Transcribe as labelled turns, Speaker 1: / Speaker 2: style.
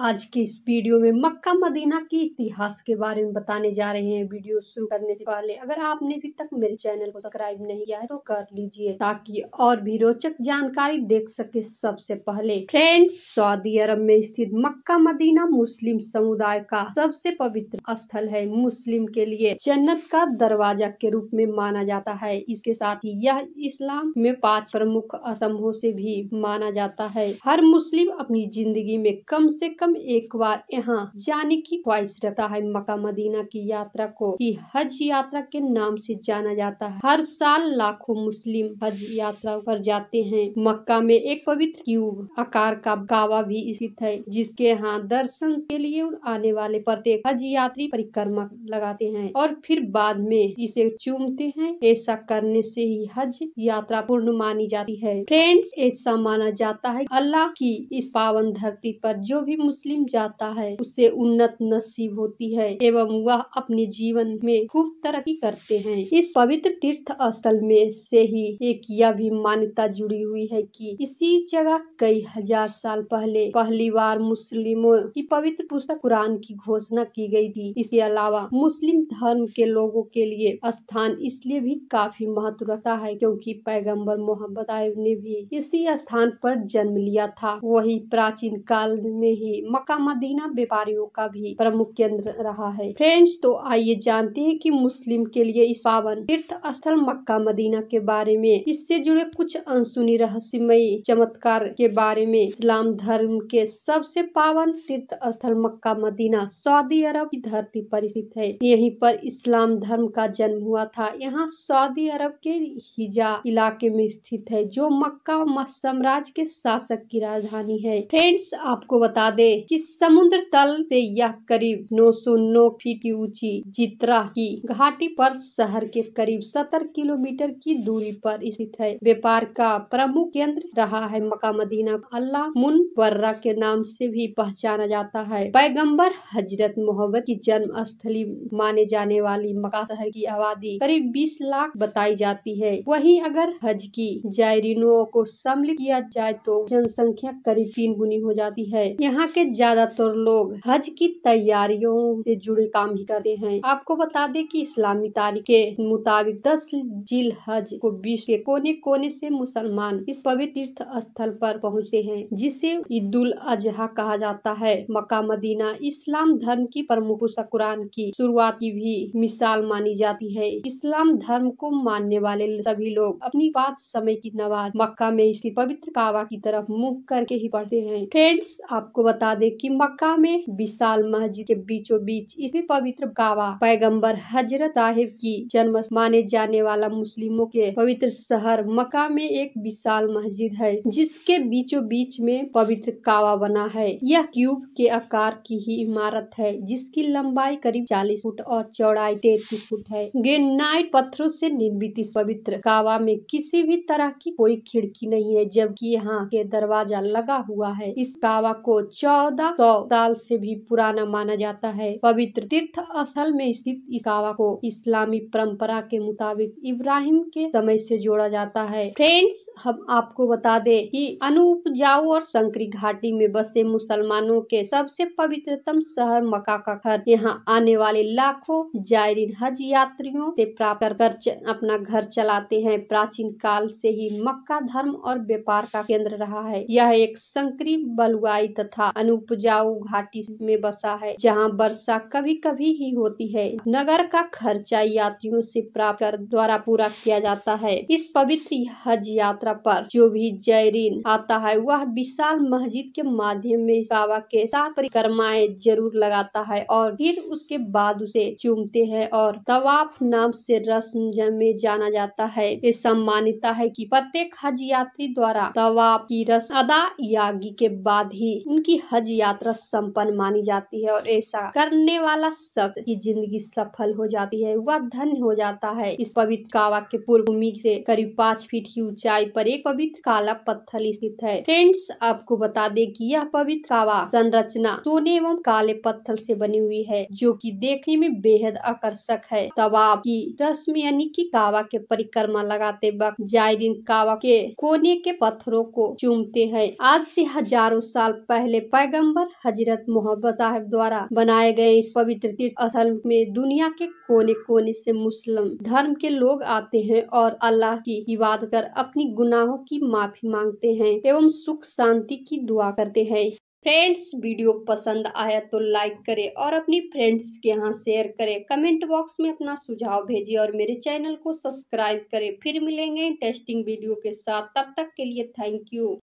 Speaker 1: आज के इस वीडियो में मक्का मदीना के इतिहास के बारे में बताने जा रहे हैं वीडियो शुरू करने से पहले अगर आपने अभी तक मेरे चैनल को सब्सक्राइब नहीं किया है तो कर लीजिए ताकि और भी रोचक जानकारी देख सके सबसे पहले फ्रेंड्स सऊदी अरब में स्थित मक्का मदीना मुस्लिम समुदाय का सबसे पवित्र स्थल है मुस्लिम के लिए जन्नत का दरवाजा के रूप में माना जाता है इसके साथ ही यह इस्लाम में पाँच प्रमुख असमो से भी माना जाता है हर मुस्लिम अपनी जिंदगी में कम से कम कम एक बार यहाँ जाने की ख्वाहिश रहता है मक्का मदीना की यात्रा को की हज यात्रा के नाम से जाना जाता है हर साल लाखों मुस्लिम हज यात्रा पर जाते हैं मक्का में एक पवित्र क्यूब आकार का कावा भी स्थित है जिसके यहाँ दर्शन के लिए आने वाले प्रत्येक हज यात्री परिक्रमा लगाते हैं और फिर बाद में इसे चूमते हैं ऐसा करने से ही हज यात्रा पूर्ण मानी जाती है फ्रेंड्स ऐसा माना जाता है अल्लाह की इस पावन धरती पर जो भी मुस्लिम जाता है उसे उन्नत नसीब होती है एवं वह अपने जीवन में खूब तरक्की करते हैं इस पवित्र तीर्थ स्थल में से ही एक यह भी मान्यता जुड़ी हुई है कि इसी जगह कई हजार साल पहले पहली बार मुस्लिमों की पवित्र पुस्तक कुरान की घोषणा की गई थी इसके अलावा मुस्लिम धर्म के लोगों के लिए स्थान इसलिए भी काफी महत्व रखता है क्योंकि पैगंबर मोहम्मद आयु ने भी इसी स्थान पर जन्म लिया था वही प्राचीन काल में ही मक्का मदीना व्यापारियों का भी प्रमुख केंद्र रहा है फ्रेंड्स तो आइए जानते हैं कि मुस्लिम के लिए इस पावन तीर्थ स्थल मक्का मदीना के बारे में इससे जुड़े कुछ अनसुनी रहस्यमयी चमत्कार के बारे में इस्लाम धर्म के सबसे पावन तीर्थ स्थल मक्का मदीना सऊदी अरब की धरती पर स्थित है यहीं पर इस्लाम धर्म का जन्म हुआ था यहाँ सऊदी अरब के हिजा इलाके में स्थित है जो मक्का साम्राज्य के शासक की राजधानी है फ्रेंड्स आपको बता दें है कि समुद्र तल से यह करीब 909 फीट की ऊंची जित्रा की घाटी पर शहर के करीब 70 किलोमीटर की दूरी पर स्थित है व्यापार का प्रमुख केंद्र रहा है मका मदीना अल्लाह मुन बर्रा के नाम से भी पहचाना जाता है पैगंबर हजरत मोहम्मद की जन्म स्थली माने जाने वाली मका शहर की आबादी करीब 20 लाख बताई जाती है वहीं अगर हज की जायरीनों को सम्मिलित किया जाए तो जनसंख्या करीब तीन गुनी हो जाती है यहाँ के ज्यादातर लोग हज की तैयारियों से जुड़े काम ही करते हैं आपको बता दें कि इस्लामी तारीख के मुताबिक दस जिल हज को विश्व के कोने कोने से मुसलमान इस पवित्र तीर्थ स्थल पर पहुंचे हैं जिसे ईद उल अजहा कहा जाता है मक्का मदीना इस्लाम धर्म की प्रमुख सकुरान की शुरुआत की भी मिसाल मानी जाती है इस्लाम धर्म को मानने वाले सभी लोग अपनी पाँच समय की नवाज मक्का में इसी पवित्र कावा की तरफ मुख करके ही पढ़ते हैं फ्रेंड्स आपको बता दें कि मक्का में विशाल मस्जिद के बीचों बीच इसी पवित्र कावा पैगंबर हजरत साहिब की जन्म माने जाने वाला मुस्लिमों के पवित्र शहर मक्का में एक विशाल मस्जिद है जिसके बीचों बीच में पवित्र कावा बना है यह क्यूब के आकार की ही इमारत है जिसकी लंबाई करीब चालीस फुट और चौड़ाई तैतीस फुट है ग्रेनाइट पत्थरों से निर्मित इस पवित्र कावा में किसी भी तरह की कोई खिड़की नहीं है जबकि यहाँ के दरवाजा लगा हुआ है इस कावा को चौ चौदह सौ साल से भी पुराना माना जाता है पवित्र तीर्थ असल में स्थित इसावा को इस्लामी परंपरा के मुताबिक इब्राहिम के समय से जोड़ा जाता है फ्रेंड्स हम आपको बता दें कि अनुपजाऊ और संकरी घाटी में बसे मुसलमानों के सबसे पवित्रतम शहर मक्का का घर यहाँ आने वाले लाखों जायरीन हज यात्रियों से प्राप्त कर अपना घर चलाते हैं प्राचीन काल से ही मक्का धर्म और व्यापार का केंद्र रहा है यह एक संकरी बलुआई तथा अनुपजाऊ घाटी में बसा है जहाँ वर्षा कभी कभी ही होती है नगर का खर्चा यात्रियों से प्राप्त द्वारा पूरा किया जाता है इस पवित्र हज यात्रा पर जो भी जयरीन आता है वह विशाल मस्जिद के माध्यम में बाबा के साथ परिक्रमाएं जरूर लगाता है और फिर उसके बाद उसे चूमते हैं और तवाफ नाम से रस्म में जाना जाता है ये सम्मानिता है कि प्रत्येक हज यात्री द्वारा तवाफ की रस्म अदा यागी के बाद ही उनकी हज यात्रा संपन्न मानी जाती है और ऐसा करने वाला शख्स की जिंदगी सफल हो जाती है वह धन्य हो जाता है इस पवित्र कावा के पूर्व भूमि से करीब पाँच फीट की ऊंचाई पर एक पवित्र काला पत्थर स्थित है फ्रेंड्स आपको बता दें कि यह पवित्र कावा संरचना सोने एवं काले पत्थर से बनी हुई है जो कि देखने में बेहद आकर्षक है तवाब की रस्म यानी कि कावा के परिक्रमा लगाते वक्त जायरीन कावा के कोने के पत्थरों को चूमते हैं आज से हजारों साल पहले पैगंबर हजरत मोहब्बत साहब द्वारा बनाए गए इस पवित्र तीर्थ स्थल में दुनिया के कोने कोने से मुस्लिम धर्म के लोग आते हैं और अल्लाह की इबाद कर अपनी गुनाहों की माफी मांगते हैं एवं सुख शांति की दुआ करते हैं फ्रेंड्स वीडियो पसंद आया तो लाइक करें और अपनी फ्रेंड्स के यहाँ शेयर करें कमेंट बॉक्स में अपना सुझाव भेजिए और मेरे चैनल को सब्सक्राइब करें फिर मिलेंगे इंटरेस्टिंग वीडियो के साथ तब तक के लिए थैंक यू